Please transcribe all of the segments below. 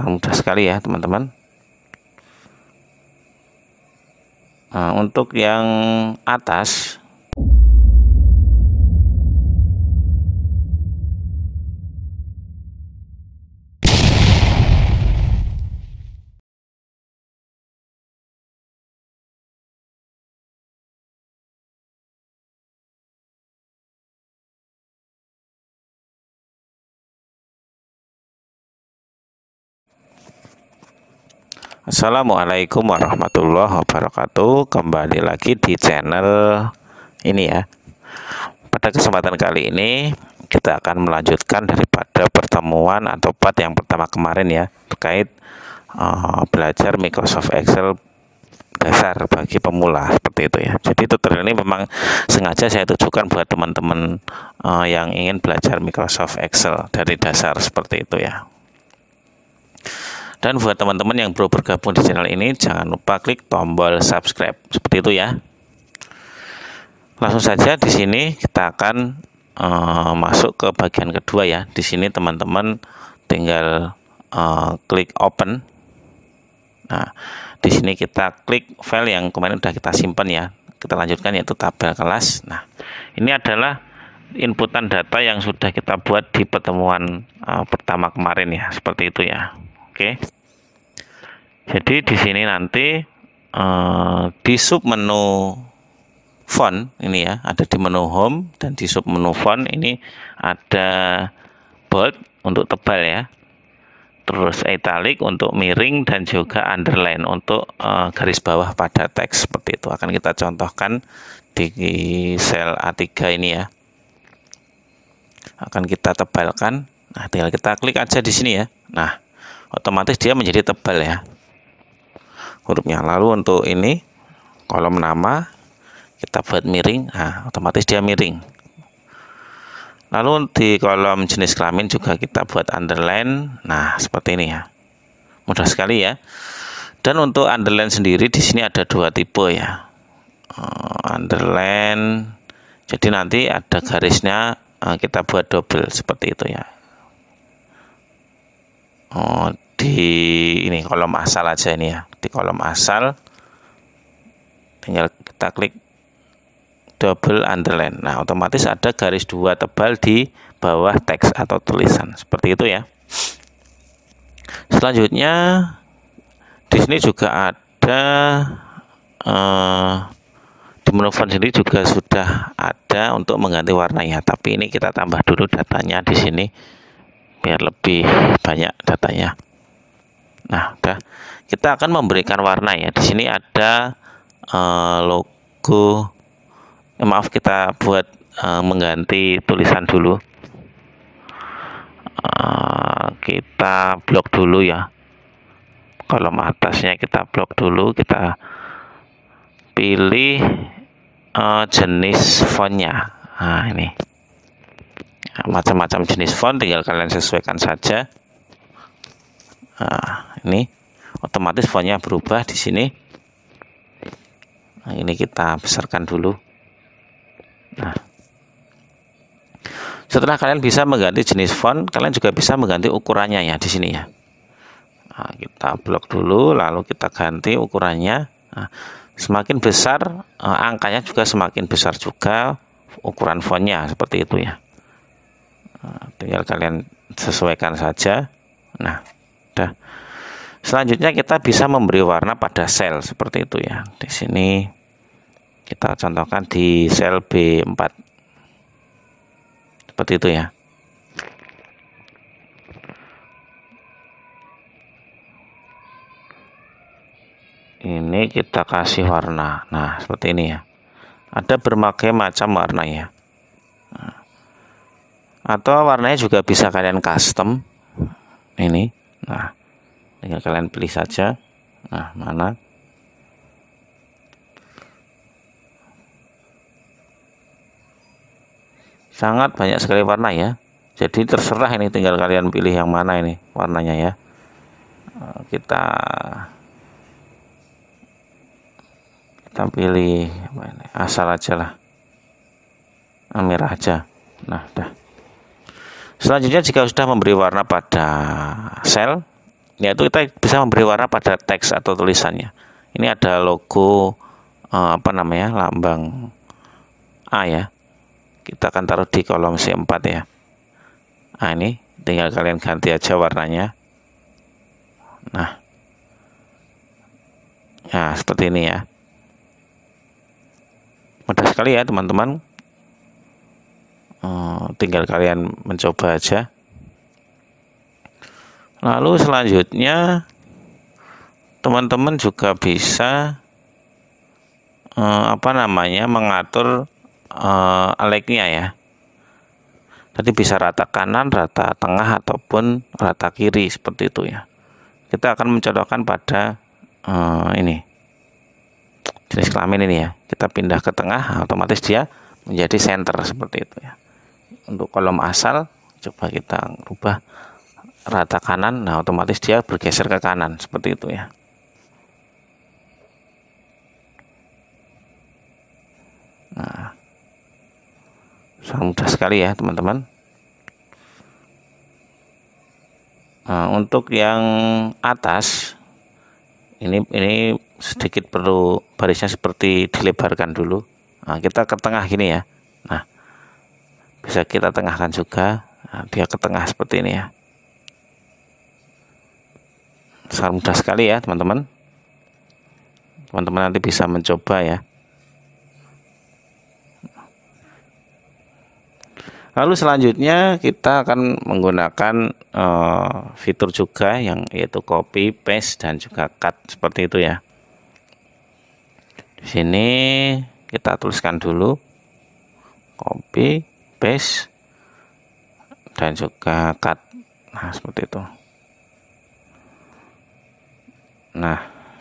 sangat mudah sekali ya teman-teman nah, untuk yang atas Assalamualaikum warahmatullahi wabarakatuh Kembali lagi di channel ini ya Pada kesempatan kali ini Kita akan melanjutkan daripada pertemuan atau part yang pertama kemarin ya Terkait uh, belajar Microsoft Excel dasar bagi pemula seperti itu ya Jadi tutorial ini memang sengaja saya tujukan buat teman-teman uh, yang ingin belajar Microsoft Excel dari dasar seperti itu ya dan buat teman-teman yang baru bergabung di channel ini, jangan lupa klik tombol subscribe. Seperti itu ya. Langsung saja di sini kita akan e, masuk ke bagian kedua ya. Di sini teman-teman tinggal e, klik open. Nah, di sini kita klik file yang kemarin sudah kita simpan ya. Kita lanjutkan yaitu tabel kelas. Nah, ini adalah inputan data yang sudah kita buat di pertemuan e, pertama kemarin ya, seperti itu ya. Oke. Jadi di sini nanti eh, di sub menu font ini ya, ada di menu home dan di sub menu font ini ada bold untuk tebal ya. Terus italic untuk miring dan juga underline untuk uh, garis bawah pada teks seperti itu akan kita contohkan di sel A3 ini ya. Akan kita tebalkan. Nah, tinggal kita klik aja di sini ya. Nah, otomatis dia menjadi tebal ya hurufnya lalu untuk ini kolom nama kita buat miring nah, otomatis dia miring lalu di kolom jenis kelamin juga kita buat underline nah seperti ini ya mudah sekali ya dan untuk underline sendiri di sini ada dua tipe ya eh, underline jadi nanti ada garisnya eh, kita buat double seperti itu ya oh, di ini kolom asal aja ini ya di kolom asal tinggal kita klik double underline nah otomatis ada garis dua tebal di bawah teks atau tulisan seperti itu ya selanjutnya di sini juga ada eh, di menu font sendiri juga sudah ada untuk mengganti warna ya. tapi ini kita tambah dulu datanya di sini biar lebih banyak datanya. Nah, udah. Kita akan memberikan warna ya. Di sini ada uh, logo eh, maaf kita buat uh, mengganti tulisan dulu. Uh, kita blok dulu ya. Kolom atasnya kita blok dulu, kita pilih uh, jenis fontnya. Nah, ini macam-macam jenis font tinggal kalian sesuaikan saja nah, ini otomatis fontnya berubah di sini nah, ini kita besarkan dulu nah setelah kalian bisa mengganti jenis font kalian juga bisa mengganti ukurannya ya di sini ya nah, kita blok dulu lalu kita ganti ukurannya nah, semakin besar eh, angkanya juga semakin besar juga ukuran fontnya seperti itu ya Eh, tinggal kalian sesuaikan saja. Nah, dah. Selanjutnya kita bisa memberi warna pada sel seperti itu ya. Di sini kita contohkan di sel B4. Seperti itu ya. Ini kita kasih warna. Nah, seperti ini ya. Ada berbagai macam warna ya atau warnanya juga bisa kalian custom ini nah tinggal kalian pilih saja nah mana sangat banyak sekali warna ya jadi terserah ini tinggal kalian pilih yang mana ini warnanya ya eh, kita kita pilih asal aja lah merah aja nah dah Selanjutnya jika sudah memberi warna pada sel, yaitu kita bisa memberi warna pada teks atau tulisannya. Ini ada logo eh, apa namanya? lambang A ya. Kita akan taruh di kolom C4 ya. Nah, ini tinggal kalian ganti aja warnanya. Nah. Nah, seperti ini ya. Mudah sekali ya, teman-teman. Eh, tinggal kalian mencoba aja lalu selanjutnya teman-teman juga bisa uh, apa namanya mengatur uh, aleknya ya tadi bisa rata kanan rata tengah ataupun rata kiri seperti itu ya kita akan mencodokkan pada uh, ini jenis kelamin ini ya kita pindah ke tengah otomatis dia menjadi center seperti itu ya untuk kolom asal coba kita rubah rata kanan nah otomatis dia bergeser ke kanan seperti itu ya nah sangat mudah sekali ya teman-teman nah, untuk yang atas ini ini sedikit perlu barisnya seperti dilebarkan dulu nah, kita ke tengah gini ya nah bisa kita tengahkan juga nah, dia ke tengah seperti ini ya sangat mudah sekali ya teman-teman teman-teman nanti bisa mencoba ya lalu selanjutnya kita akan menggunakan uh, fitur juga yang yaitu copy paste dan juga cut seperti itu ya di sini kita tuliskan dulu copy paste dan juga cut nah seperti itu nah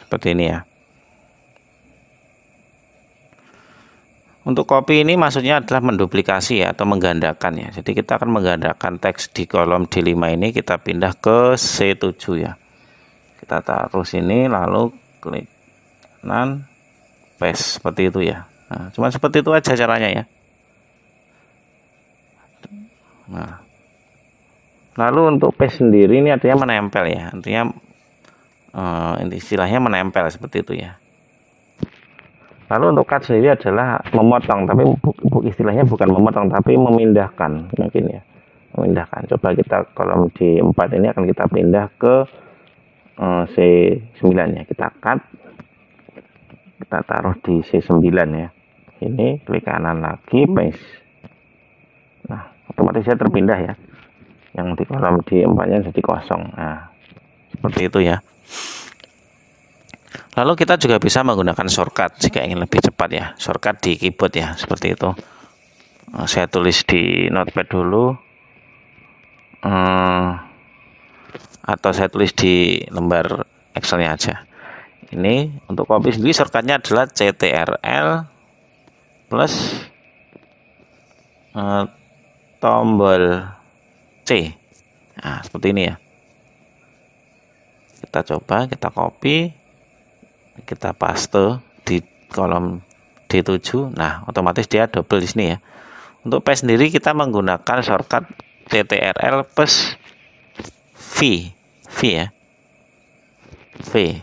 seperti ini ya untuk copy ini maksudnya adalah menduplikasi ya atau menggandakan ya jadi kita akan menggandakan teks di kolom D5 ini kita pindah ke C7 ya kita taruh sini lalu klik kanan paste seperti itu ya nah, cuman seperti itu aja caranya ya Nah, lalu untuk P sendiri ini artinya menempel ya, artinya uh, istilahnya menempel seperti itu ya. Lalu untuk cut sendiri adalah memotong, tapi bu, istilahnya bukan memotong, tapi memindahkan mungkin ya, memindahkan. Coba kita kolom di 4 ini akan kita pindah ke eh, C9 ya, kita cut, kita taruh di C9 ya. Ini klik kanan lagi, paste otomatis dia terpindah ya yang di kolom di empatnya jadi kosong nah seperti itu ya lalu kita juga bisa menggunakan shortcut jika ingin lebih cepat ya shortcut di keyboard ya seperti itu eh, saya tulis di notepad dulu eh, atau saya tulis di lembar Excelnya aja ini untuk copy sendiri shortcutnya adalah CTRL plus eh, tombol C. Nah, seperti ini ya. Kita coba, kita copy, kita paste di kolom D7. Nah, otomatis dia double di sini ya. Untuk paste sendiri kita menggunakan shortcut CTRL plus V. V ya. V.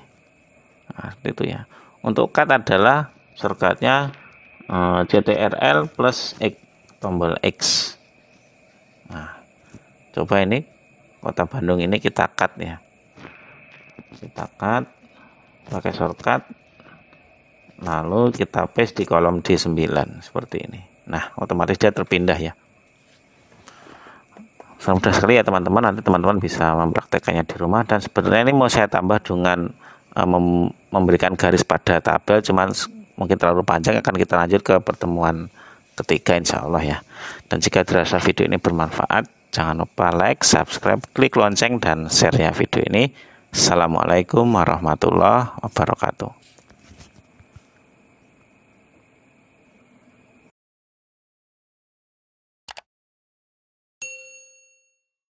Nah, seperti itu ya. Untuk cut adalah shortcutnya eh, CTRL plus X, tombol X. Nah, coba ini kota Bandung ini kita cut ya. Kita cut pakai shortcut. Lalu kita paste di kolom D9 seperti ini. Nah, otomatis dia terpindah ya. Mudah sekali ya teman-teman, nanti teman-teman bisa mempraktekannya di rumah dan sebenarnya ini mau saya tambah dengan eh, memberikan garis pada tabel cuman mungkin terlalu panjang akan kita lanjut ke pertemuan ketiga insya Allah ya dan jika dirasa video ini bermanfaat jangan lupa like subscribe klik lonceng dan share ya video ini Assalamualaikum warahmatullahi wabarakatuh